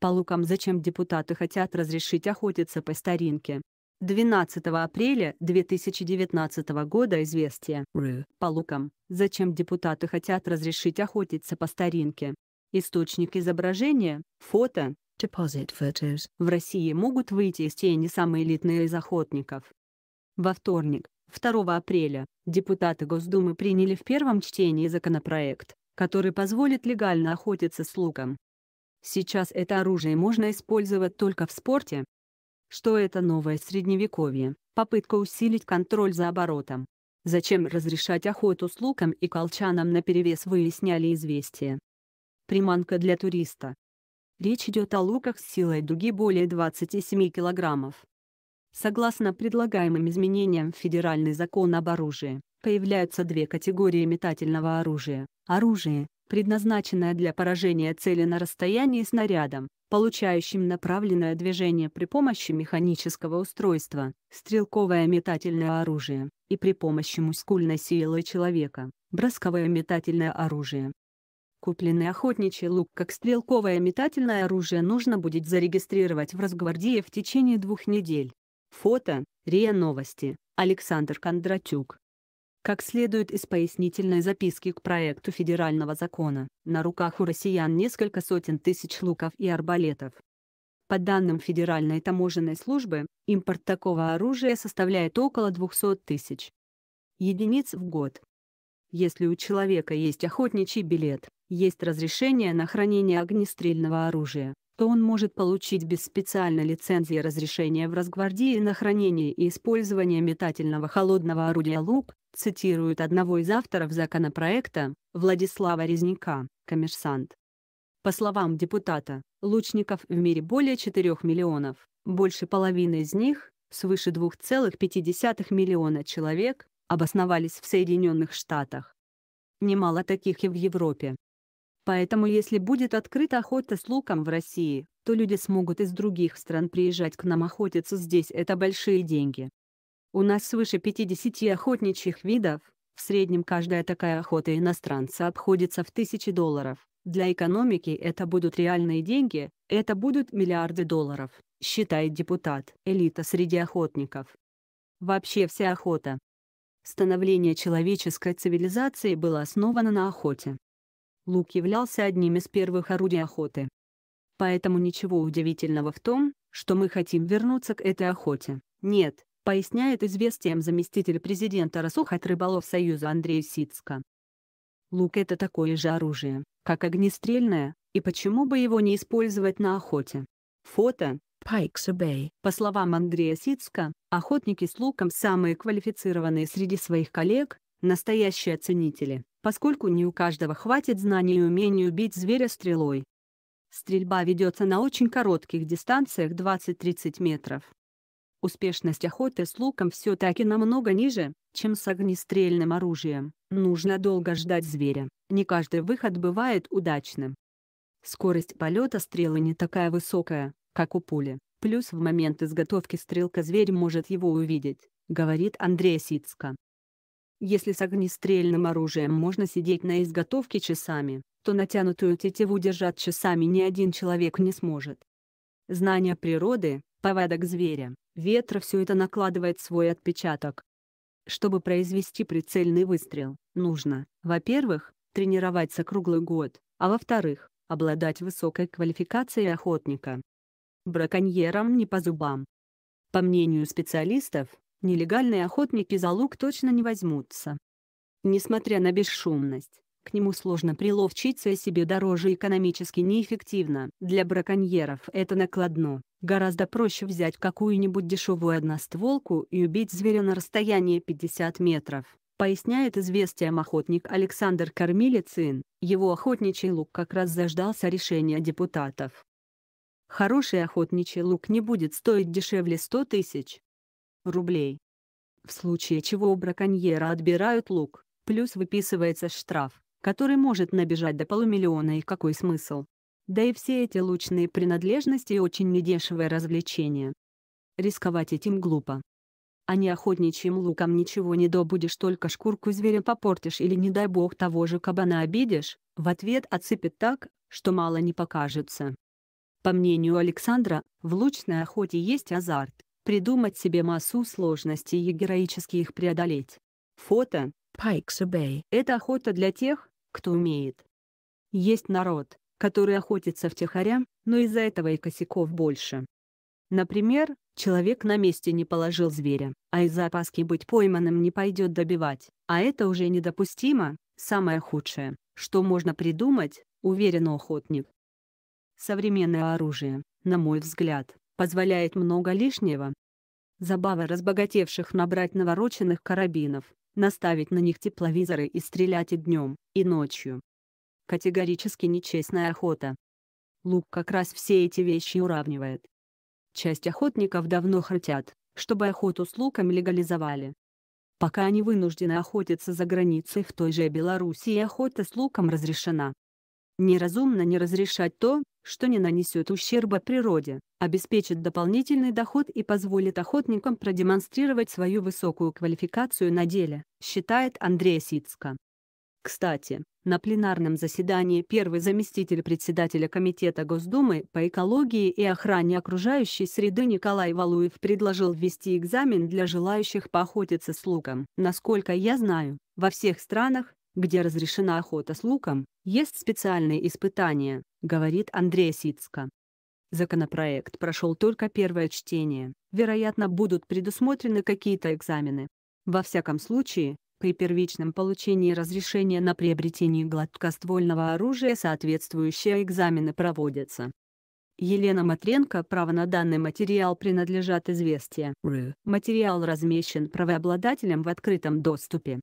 По лукам зачем депутаты хотят разрешить охотиться по старинке? 12 апреля 2019 года известие по лукам. Зачем депутаты хотят разрешить охотиться по старинке? Источник изображения – фото. Deposit photos. В России могут выйти из тени самые элитные из охотников. Во вторник, 2 апреля, депутаты Госдумы приняли в первом чтении законопроект, который позволит легально охотиться с луком. Сейчас это оружие можно использовать только в спорте. Что это новое средневековье, попытка усилить контроль за оборотом. Зачем разрешать охоту с луком и колчаном наперевес выясняли известия. Приманка для туриста. Речь идет о луках с силой дуги более 27 килограммов. Согласно предлагаемым изменениям в Федеральный закон об оружии, появляются две категории метательного оружия – оружие, предназначенная для поражения цели на расстоянии снарядом, получающим направленное движение при помощи механического устройства, стрелковое метательное оружие, и при помощи мускульной силы человека, бросковое метательное оружие. Купленный охотничий лук как стрелковое метательное оружие нужно будет зарегистрировать в Росгвардии в течение двух недель. Фото, РИА Новости, Александр Кондратюк как следует из пояснительной записки к проекту федерального закона, на руках у россиян несколько сотен тысяч луков и арбалетов. По данным Федеральной таможенной службы, импорт такого оружия составляет около 200 тысяч единиц в год. Если у человека есть охотничий билет, есть разрешение на хранение огнестрельного оружия, то он может получить без специальной лицензии разрешение в Росгвардии на хранение и использование метательного холодного орудия лук, цитируют одного из авторов законопроекта, Владислава Резника, коммерсант. По словам депутата, лучников в мире более 4 миллионов, больше половины из них, свыше 2,5 миллиона человек, обосновались в Соединенных Штатах. Немало таких и в Европе. Поэтому если будет открыта охота с луком в России, то люди смогут из других стран приезжать к нам охотиться здесь это большие деньги. У нас свыше 50 охотничьих видов, в среднем каждая такая охота иностранца обходится в тысячи долларов. Для экономики это будут реальные деньги, это будут миллиарды долларов, считает депутат, элита среди охотников. Вообще вся охота. Становление человеческой цивилизации было основано на охоте. Лук являлся одним из первых орудий охоты. Поэтому ничего удивительного в том, что мы хотим вернуться к этой охоте. Нет, поясняет известием заместитель президента Росухат рыболов Союза Андрей Сицко. Лук – это такое же оружие, как огнестрельное, и почему бы его не использовать на охоте? Фото Pikes По словам Андрея Сицка, охотники с луком самые квалифицированные среди своих коллег, настоящие оценители, поскольку не у каждого хватит знаний и умений убить зверя стрелой. Стрельба ведется на очень коротких дистанциях 20-30 метров, Успешность охоты с луком все-таки намного ниже, чем с огнестрельным оружием. Нужно долго ждать зверя, не каждый выход бывает удачным. Скорость полета стрелы не такая высокая, как у пули, плюс в момент изготовки стрелка зверь может его увидеть, говорит Андрей Сицко. Если с огнестрельным оружием можно сидеть на изготовке часами, то натянутую тетиву держать часами ни один человек не сможет. Знание природы, повадок зверя, ветра все это накладывает свой отпечаток. Чтобы произвести прицельный выстрел, нужно, во-первых, тренироваться круглый год, а во-вторых, обладать высокой квалификацией охотника. Браконьерам не по зубам. По мнению специалистов, нелегальные охотники за лук точно не возьмутся. Несмотря на бесшумность, к нему сложно приловчиться и себе дороже экономически неэффективно. Для браконьеров это накладно. Гораздо проще взять какую-нибудь дешевую одностволку и убить зверя на расстоянии 50 метров. Поясняет известием охотник Александр Кормилицин. его охотничий лук как раз заждался решения депутатов. Хороший охотничий лук не будет стоить дешевле 100 тысяч рублей. В случае чего у браконьера отбирают лук, плюс выписывается штраф который может набежать до полумиллиона и какой смысл. Да и все эти лучные принадлежности очень недешевое развлечение. Рисковать этим глупо. А не охотничьим луком ничего не добудешь, только шкурку зверя попортишь или, не дай бог, того же кабана обидишь, в ответ отсыпет так, что мало не покажется. По мнению Александра, в лучной охоте есть азарт, придумать себе массу сложностей и героически их преодолеть. Фото Pikes Bay. Это охота для тех, кто умеет. Есть народ, который охотится втихаря, но из-за этого и косяков больше. Например, человек на месте не положил зверя, а из-за опаски быть пойманным не пойдет добивать, а это уже недопустимо, самое худшее, что можно придумать, уверен охотник. Современное оружие, на мой взгляд, позволяет много лишнего. Забава разбогатевших набрать навороченных карабинов, наставить на них тепловизоры и стрелять и днем, и ночью. Категорически нечестная охота. Лук как раз все эти вещи уравнивает. Часть охотников давно хотят, чтобы охоту с луком легализовали. Пока они вынуждены охотиться за границей в той же Белоруссии охота с луком разрешена. Неразумно не разрешать то, что не нанесет ущерба природе, обеспечит дополнительный доход и позволит охотникам продемонстрировать свою высокую квалификацию на деле, считает Андрей Сицко. Кстати, на пленарном заседании первый заместитель председателя Комитета Госдумы по экологии и охране окружающей среды Николай Валуев предложил ввести экзамен для желающих поохотиться с луком. Насколько я знаю, во всех странах, где разрешена охота с луком, есть специальные испытания, говорит Андрея Сицка. Законопроект прошел только первое чтение. Вероятно, будут предусмотрены какие-то экзамены. Во всяком случае, при первичном получении разрешения на приобретение гладкоствольного оружия соответствующие экзамены проводятся. Елена Матренко право на данный материал принадлежат известия. Материал размещен правообладателем в открытом доступе.